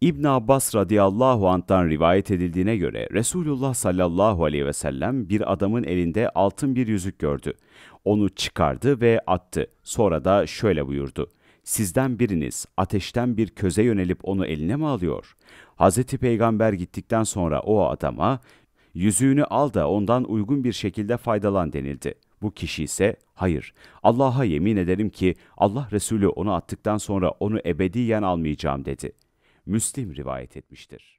İbn Abbas radıyallahu anh'tan rivayet edildiğine göre Resulullah sallallahu aleyhi ve sellem bir adamın elinde altın bir yüzük gördü. Onu çıkardı ve attı. Sonra da şöyle buyurdu. Sizden biriniz ateşten bir köze yönelip onu eline mi alıyor? Hz. Peygamber gittikten sonra o adama yüzüğünü al da ondan uygun bir şekilde faydalan denildi. Bu kişi ise hayır. Allah'a yemin ederim ki Allah Resulü onu attıktan sonra onu ebediyen almayacağım dedi.'' Müslim rivayet etmiştir.